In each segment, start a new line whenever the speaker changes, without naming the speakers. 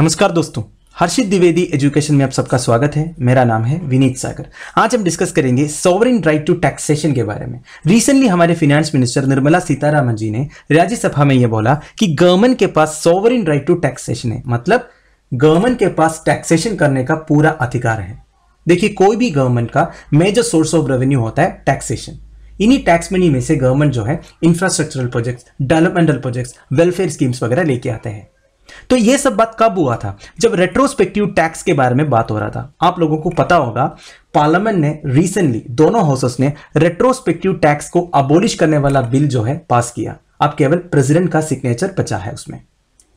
नमस्कार दोस्तों हर्षित द्विवेदी एजुकेशन में आप सबका स्वागत है मेरा नाम है विनीत सागर आज हम डिस्कस करेंगे सॉवरिन राइट टू टैक्सेशन के बारे में रिसेंटली हमारे फिनेंस मिनिस्टर निर्मला सीतारामन जी ने राज्यसभा में यह बोला कि गवर्नमेंट के पास सॉवरिन राइट टू टैक्सेशन है मतलब गवर्नमेंट के पास टैक्सेशन करने का पूरा अधिकार है देखिए कोई भी गवर्नमेंट का मेजर सोर्स ऑफ रेवेन्यू होता है टैक्सेशन इन्हीं टैक्स मनी में से गवर्नमेंट जो है infrastructural projects developmental projects welfare schemes वगैरह लेके आते हैं तो ये सब बात कब हुआ था जब रेट्रोस्पेक्टिव टैक्स के बारे में बात हो रहा था आप लोगों को पता होगा पार्लियामेंट ने रिसेंटली दोनों हाउसेस ने रेट्रोस्पेक्टिव टैक्स को अबोलिश करने वाला बिल जो है पास किया अब केवल प्रेसिडेंट का सिग्नेचर बचा है उसमें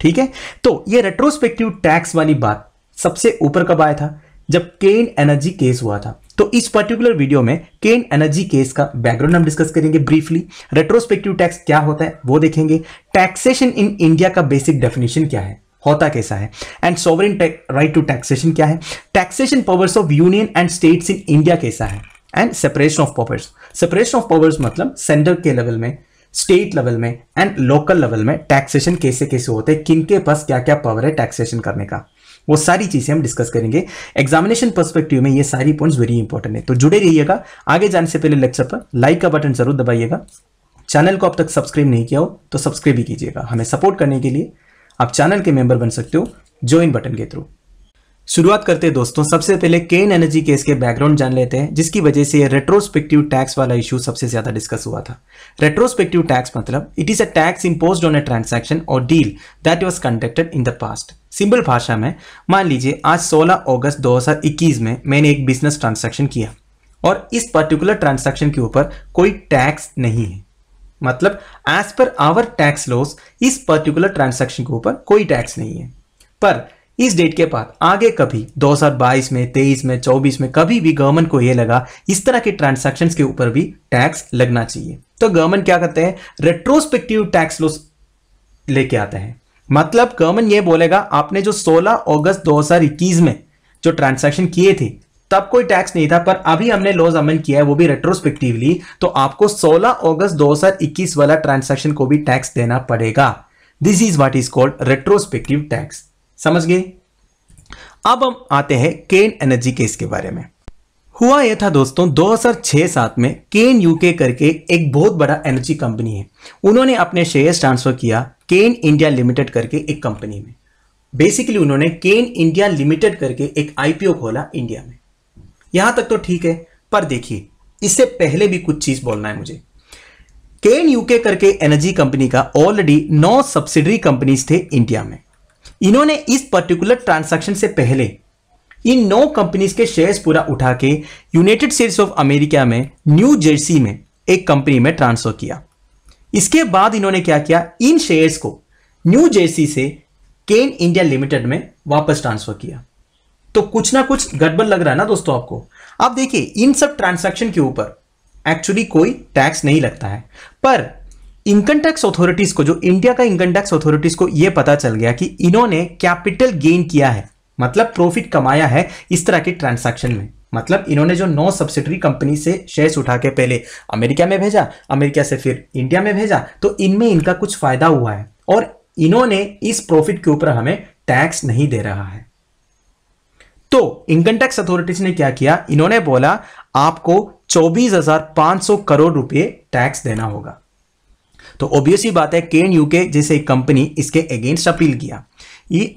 ठीक है तो ये रेट्रोस्पेक्टिव टैक्स वाली बात सबसे ऊपर कब आया था जब केन एनर्जी केस हुआ था तो इस पर्टिकुलर वीडियो में केन एनर्जी केस का बैकग्राउंड हम डिस्कस करेंगे ब्रीफली रेट्रोस्पेक्टिव टैक्स क्या होता है वो देखेंगे टैक्सेशन इन इंडिया का बेसिक डेफिनेशन क्या है होता कैसा है and sovereign right to taxation क्या है taxation powers of union and states in India कैसा है and separation of powers separation of powers मतलब सेंट्रल के लेवल में स्टेट लेवल में एंड लोकल लेवल में टैक्सेशन कैसे कैसे होते हैं किन के पास क्या क्या पावर है टैक्सेशन करने का वो सारी चीज़ें हम डिस्कस करेंगे एग्जामिनेशन पर्सपेक्टिव में ये सारी पॉइंट्स वेरी इंपॉर्टेंट है तो जुड़े रहिएगा आगे जाने से पहले लेक्चर पर लाइक का बटन जरूर दबाइएगा चैनल को अब तक सब्सक्राइब नहीं किया हो तो सब्सक्राइब भी कीजिएगा हमें सपोर्ट करने के लिए आप चैनल के मेंबर बन सकते हो ज्वाइन बटन के थ्रू शुरुआत करते हैं दोस्तों सबसे पहले केन एनर्जी केस के बैकग्राउंड जान लेते हैं जिसकी वजह से ये रेट्रोस्पेक्टिव टैक्स वाला इशू सबसे ज्यादा डिस्कस हुआ था रेट्रोस्पेक्टिव टैक्स मतलब it is a tax impose on a transaction और deal that was conducted in the past simple भाषा में मान लीजिए आज सोलह अगस्त दो में मैंने एक बिजनेस ट्रांजैक्शन किया और इस पर्टिकुलर ट्रांजैक्शन के ऊपर कोई टैक्स नहीं है मतलब as per our tax laws इस पर्टिकुलर ट्रांजैक्शन के ऊपर कोई टैक्स नहीं है पर इस डेट के बाद आगे कभी 2022 में 23 में 24 में कभी भी गवर्नमेंट को यह लगा इस तरह के ट्रांजेक्शन के ऊपर भी टैक्स लगना चाहिए तो गवर्नमेंट क्या करते हैं रेट्रोस्पेक्टिव टैक्स लोस लेके आते हैं मतलब गवर्नमेंट यह बोलेगा आपने जो 16 अगस्त 2021 में जो ट्रांजेक्शन किए थे तब कोई टैक्स नहीं था पर अभी हमने लॉज अमेंड किया है वो भी रेट्रोस्पेक्टिवली तो आपको 16 अगस्त 2021 वाला ट्रांजेक्शन को भी टैक्स देना पड़ेगा this is what is called retrospective tax समझ गए अब हम आते हैं केन एनर्जी केस के बारे में हुआ यह था दोस्तों 2006 सात में केन यूके करके एक बहुत बड़ा एनर्जी कंपनी है उन्होंने अपने शेयर्स ट्रांसफर किया केन इंडिया लिमिटेड करके एक कंपनी में बेसिकली उन्होंने केन इंडिया लिमिटेड करके एक आईपीओ खोला इंडिया में यहां तक तो ठीक है पर देखिए इससे पहले भी कुछ चीज बोलना है मुझे केन यूके करके एनर्जी कंपनी का ऑलरेडी नौ सब्सिडरी कंपनीज थे इंडिया में इन्होंने इस पर्टिकुलर ट्रांसैक्शन से पहले इन नौ कंपनीज के शेयर्स पूरा उठा के यूनाइटेड स्टेट्स ऑफ अमेरिका में न्यू जर्सी में एक कंपनी में ट्रांसफर किया इसके बाद इन्होंने क्या किया इन शेयर्स को न्यू जर्सी से केन इंडिया लिमिटेड में वापस ट्रांसफर किया तो कुछ ना कुछ गड़बड़ लग रहा है ना दोस्तों आपको आप देखिए इन सब ट्रांसैक्शन के ऊपर एक्चुअली कोई टैक्स नहीं लगता है पर इनकम टैक्स अथॉरिटीज को जो इंडिया का इनकम टैक्स अथॉरिटीज को यह पता चल गया कि इन्होंने कैपिटल गेन किया है मतलब प्रॉफिट कमाया है इस तरह के ट्रांसैक्शन में मतलब इन्होंने जो नौ सब्सिडरी कंपनी से शेयर्स उठा के पहले अमेरिका में भेजा अमेरिका से फिर इंडिया में भेजा तो इनमें इनका कुछ फायदा हुआ है और इन्होंने इस प्रॉफिट के ऊपर हमें टैक्स नहीं दे रहा है तो इनकम टैक्स अथॉरिटीज ने क्या किया इन्होंने बोला आपको चौबीस करोड़ रुपए टैक्स देना होगा तो ऑब्वियस ही बात है केन यूके जैसे एक कंपनी इसके अगेंस्ट अपील किया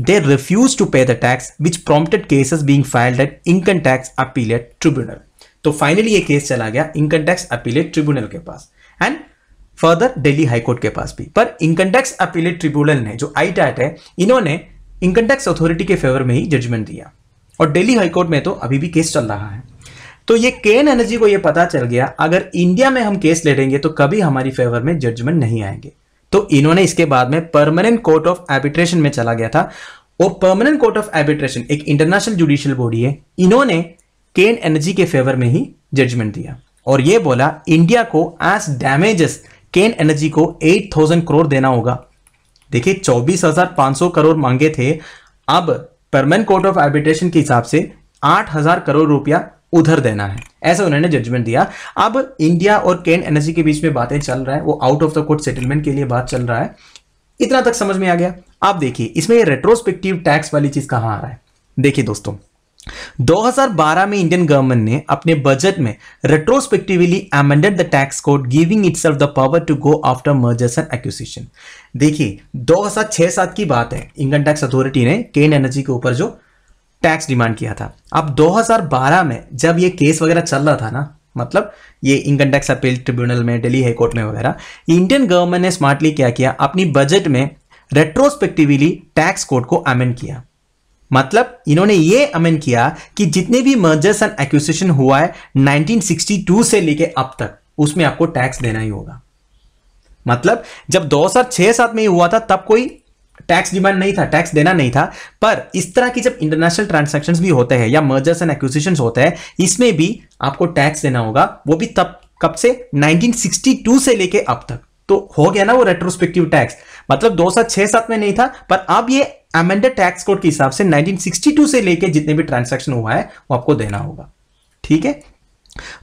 they refuse to pay the tax which prompted cases being filed at income tax appellate tribunal तो फाइनली ये केस चला गया इनकम टैक्स अपीलेट ट्रिब्यूनल के पास एंड फर्दर दिल्ली हाईकोर्ट के पास भी पर इनकम टैक्स अपीलेट ट्रिब्यूनल ने जो आई टैट है इन्होंने इनकम टैक्स अथॉरिटी के फेवर में ही जजमेंट दिया और दिल्ली हाईकोर्ट में तो अभी भी केस चल रहा है तो ये केन एनर्जी को ये पता चल गया अगर इंडिया में हम केस लड़ेंगे तो कभी हमारी फेवर में जजमेंट नहीं आएंगे तो इन्होंने इसके बाद में परमानेंट कोर्ट ऑफ एबिट्रेशन में चला गया था वो परमानेंट कोर्ट ऑफ एबिट्रेशन एक इंटरनेशनल जुडिशियल बॉडी है इन्होंने केन एनर्जी के फेवर में ही जजमेंट दिया और ये बोला इंडिया को एज डैमेजेस केन एनर्जी को 8000 करोड़ देना होगा देखिए 24,500 करोड़ मांगे थे अब परमानेंट कोर्ट ऑफ एबिट्रेशन के हिसाब से 8000 करोड़ रुपया उधर देना है ऐसा उन्होंने जजमेंट दिया अब इंडिया और केन एनर्जी के बीच में बातें चल रहा है वो out of the court settlement के लिए बात चल रहा है इतना तक समझ में आ गया आप देखिए इसमें रेट्रोस्पेक्टिव टैक्स वाली चीज कहां आ रहा है देखिए दोस्तों 2012 में इंडियन गवर्नमेंट ने अपने बजट में retrospectively amended the tax code giving it the power to go after mergers and acquisition देखिए 2006-7 की बात है इंडियन टैक्स अथॉरिटी ने केन एनर्जी के ऊपर जो टैक्स डिमांड किया था अब 2012 में जब ये केस वगैरह चल रहा था ना मतलब ये इनकम टैक्स अपील ट्रिब्यूनल में दिल्ली हाईकोर्ट में वगैरह इंडियन गवर्नमेंट ने स्मार्टली क्या किया अपनी बजट में रेट्रोस्पेक्टिवली टैक्स कोड को अमेंड किया मतलब इन्होंने ये अमेंड किया कि जितने भी मर्जर्स एंड एक्विजिशन हुआ है 1962 से लेके अब तक उसमें आपको टैक्स देना ही होगा मतलब जब दो हजार छह सात में हुआ था तब कोई टैक्स डिमांड नहीं था टैक्स देना नहीं था पर इस तरह की जब इंटरनेशनल ट्रांजेक्शन भी होते हैं या मर्जर्स एंड एक्विजिशंस होते हैं इसमें भी आपको टैक्स देना होगा वो भी तब कब से 1962 से लेके अब तक तो हो गया ना वो रेट्रोस्पेक्टिव टैक्स मतलब दो सात छह सात में नहीं था पर अब ये अमेंडेड टैक्स कोड के हिसाब से 1962 से लेके जितने भी ट्रांजेक्शन हुआ है वो आपको देना होगा ठीक है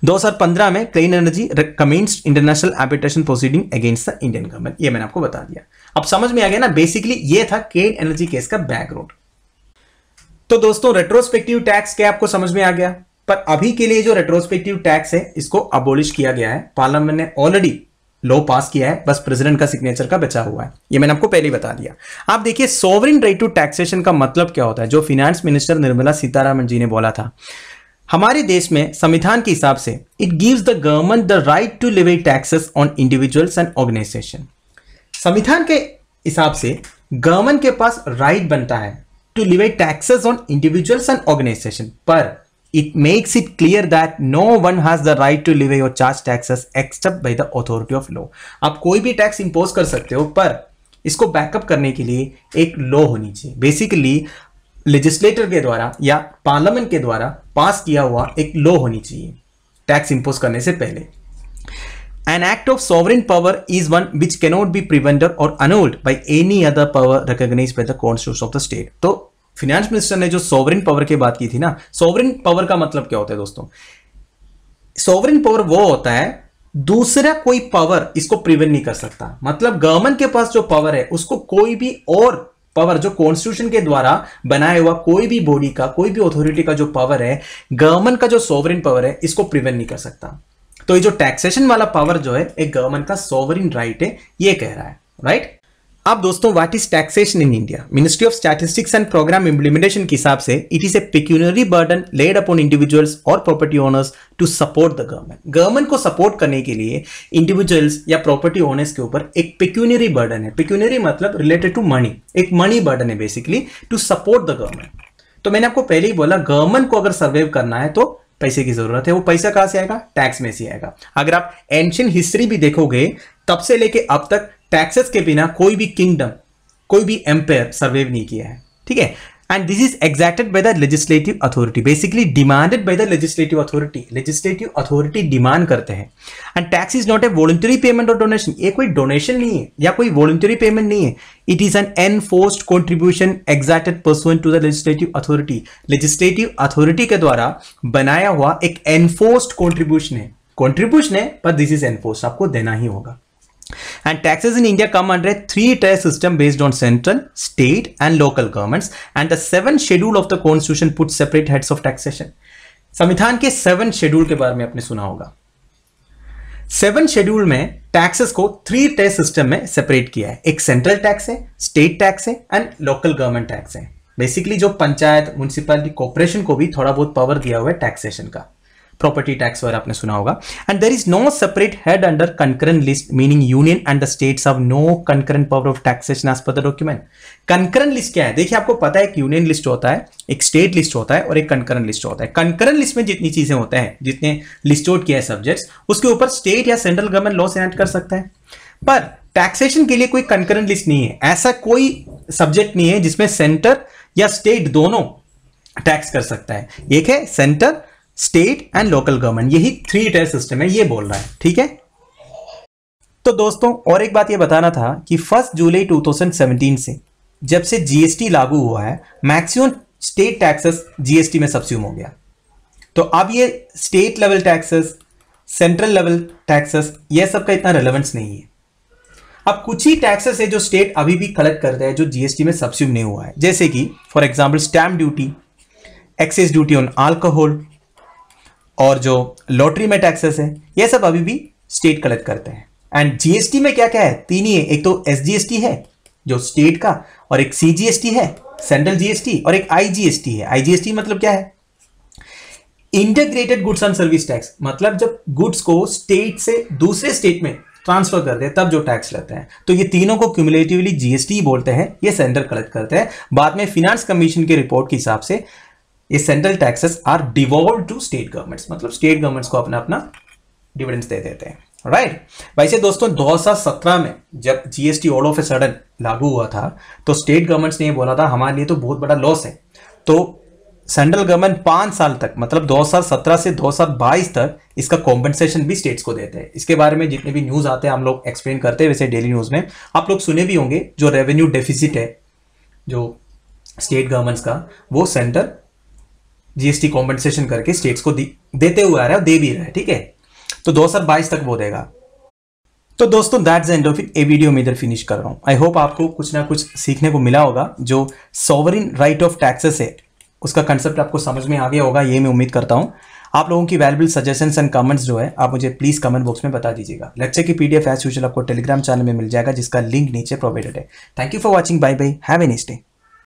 2015 में clean energy commenced international arbitration proceeding against the Indian government ये मैंने आपको बता दिया अब समझ में आ गया ना बेसिकली ये था क्लीन एनर्जी केस का बैकग्राउंड तो दोस्तों रेट्रोस्पेक्टिव टैक्स क्या आपको समझ में आ गया पर अभी के लिए जो रेट्रोस्पेक्टिव टैक्स है इसको अबोलिश किया गया है पार्लियामेंट ने ऑलरेडी लॉ पास किया है बस प्रेसिडेंट का सिग्नेचर का बचा हुआ है ये मैंने आपको पहले ही बता दिया आप देखिए सोवरिन राइट टू टैक्सेशन का मतलब क्या होता है जो फिनेंस मिनिस्टर निर्मला सीतारामन जी ने बोला था हमारे देश में संविधान के हिसाब से it gives the government the right to levy taxes on individuals and organisation संविधान के हिसाब से गवर्नमेंट के पास राइट बनता है to levy taxes on individuals and organisation पर it makes it clear that no one has the right to levy your charge taxes except by the authority of law आप कोई भी टैक्स इंपोज कर सकते हो पर इसको बैकअप करने के लिए एक लॉ होनी चाहिए बेसिकली लेजिस्लेटर के द्वारा या पार्लियामेंट के द्वारा पास किया हुआ एक लॉ होनी चाहिए टैक्स इंपोज करने से पहले an act of sovereign power is one which cannot be prevented or annulled by any other power recognise by the constitution of the state तो फिनेंस मिनिस्टर ने जो सॉवरिन पावर की बात की थी ना सॉवरिन पावर का मतलब क्या होता है दोस्तों सॉवरिन पावर वो होता है दूसरा कोई पावर इसको प्रिवेंट नहीं कर सकता मतलब गवर्नमेंट के पास जो पावर है उसको कोई भी और पावर जो कॉन्स्टिट्यूशन के द्वारा बनाया हुआ कोई भी बॉडी का कोई भी अथॉरिटी का जो पावर है गवर्नमेंट का जो सोवरिन पावर है इसको प्रिवेंट नहीं कर सकता तो ये जो टैक्सेशन वाला पावर जो है एक गवर्नमेंट का सोवरिन राइट है ये कह रहा है राइट अब दोस्तों what is taxation in India ministry of statistics and programme implementation के हिसाब से it is a pecuniary burden laid upon individuals और property owners to support the government government को सपोर्ट करने के लिए इंडिविजुअल्स या प्रॉपर्टी ओनर्स के ऊपर एक पिक्यूनरी बर्डन है पिक्यूनरी मतलब रिलेटेड टू मनी एक मनी बर्डन है basically to support the government तो मैंने आपको पहले ही बोला गवर्नमेंट को अगर सर्वाइव करना है तो पैसे की जरूरत है वो पैसा कहां से आएगा टैक्स में से आएगा अगर आप एंशियंट हिस्ट्री भी देखोगे तब से लेके अब तक टैक्सेस के बिना कोई भी किंगडम कोई भी एम्पायर सर्वेव नहीं किया है ठीक है and this is exacted by the legislative authority basically demanded by the legislative authority legislative authority demand करते हैं and tax is not a voluntary payment और डोनेशन ये कोई डोनेशन नहीं है या कोई वॉलंटरी पेमेंट नहीं है it is an enforced contribution exacted person to the legislative authority legislative authority के द्वारा बनाया हुआ एक एनफोर्स्ड कॉन्ट्रीब्यूशन है कॉन्ट्रीब्यूशन है पर दिस इज एनफोर्स आपको देना ही होगा And taxes in India come under a three-tier system based on central, state and local governments. And the seventh schedule of the constitution puts separate heads of taxation. संविधान के seven schedule के बारे में आपने सुना होगा सेवन शेड्यूल में taxes को थ्री टे सिस्टम में सेपरेट किया है एक सेंट्रल टैक्स है स्टेट टैक्स है एंड लोकल गवर्नमेंट टैक्स है बेसिकली जो पंचायत म्यूनसिपैलिटी कॉरपोरेशन को भी थोड़ा बहुत पावर दिया हुआ है टैक्सेशन का प्रॉपर्टी टैक्स वगैरह आपने सुना होगा and there is no separate head under concurrent list meaning union and the states have no concurrent power of taxation as per document concurrent list क्या है देखिए आपको पता है एक यूनियन लिस्ट होता है एक स्टेट लिस्ट होता है और एक कंकरेंट लिस्ट होता है कंकरेंट लिस्ट में जितनी चीजें होते हैं जितने लिस्ट आउट किया है सब्जेक्ट उसके ऊपर स्टेट या सेंट्रल गवर्नमेंट लॉस एनेक्ट कर सकता है पर टैक्सेशन के लिए कोई कंकरेंट लिस्ट नहीं है ऐसा कोई सब्जेक्ट नहीं है जिसमें सेंटर या स्टेट दोनों टैक्स कर सकता है एक है centre state and local government यही थ्री टेयर सिस्टम है ये बोल रहा है ठीक है तो दोस्तों और एक बात ये बताना था कि फर्स्ट जुलाई 2017 से जब से जीएसटी लागू हुआ है मैक्सिमम स्टेट टैक्सेस जीएसटी में सब्स्यूम हो गया तो अब ये state level taxes central level taxes ये सब का इतना रेलेवेंस नहीं है अब कुछ ही टैक्सेस है जो स्टेट अभी भी कलेक्ट कर रहे हैं जो जीएसटी में सब्स्यूम नहीं हुआ है जैसे कि for example stamp duty excess duty on alcohol और जो लॉटरी में टैक्सेस है ये सब अभी भी स्टेट कलेक्ट करते हैं एंड जीएसटी में क्या क्या है तीन ही है एक तो एस है जो स्टेट का और एक सी है सेंट्रल जीएसटी और एक आईजीएसटी है आईजीएसटी मतलब क्या है integrated goods and service tax मतलब जब गुड्स को स्टेट से दूसरे स्टेट में ट्रांसफर करते हैं तब जो टैक्स लेते हैं तो ये तीनों को क्यूमुलेटिवली जीएसटी बोलते हैं ये सेंटर कलेक्ट करते हैं बाद में फिनांस कमीशन के रिपोर्ट के हिसाब से ये central taxes are devolve to state governments मतलब स्टेट गवर्नमेंट्स को अपना अपना डिविडेंड्स दे देते हैं राइट right. वैसे दोस्तों 2017 में जब GST all of a sudden लागू हुआ था तो स्टेट गवर्नमेंट्स ने बोला था हमारे लिए तो बहुत बड़ा लॉस है तो सेंट्रल गवर्नमेंट पांच साल तक मतलब 2017 से 2022 तक इसका कॉम्पनसेशन भी स्टेट्स को देते हैं इसके बारे में जितने भी न्यूज़ आते हैं हम लोग एक्सप्लेन करते हैं वैसे डेली न्यूज़ में आप लोग सुने भी होंगे जो रेवेन्यू डेफिसिट है जो स्टेट गवर्नमेंट्स का वो सेंटर जीएसटी कॉम्पनसेशन करके स्टेट्स को देते हुए आ रहा है दे भी रहा है ठीक है तो 2022 तक वो देगा तो दोस्तों that's end of a video में इधर फिनिश कर रहा हूं आई होप आपको कुछ ना कुछ सीखने को मिला होगा जो सॉवरिन राइट ऑफ टैक्सेस है उसका कंसेप्ट आपको समझ में आ गया होगा ये मैं उम्मीद करता हूं आप लोगों की वैल्यूबल सजेशन एंड कमेंट्स जो है आप मुझे प्लीज़ कमेंट बॉक्स में बता दीजिएगा लेक्चर की पीडीएफ एस यूजल आपको टेलीग्राम चैनल में मिल जाएगा जिसका लिंक नीचे प्रोवाइडेड है thank you for watching bye bye have an next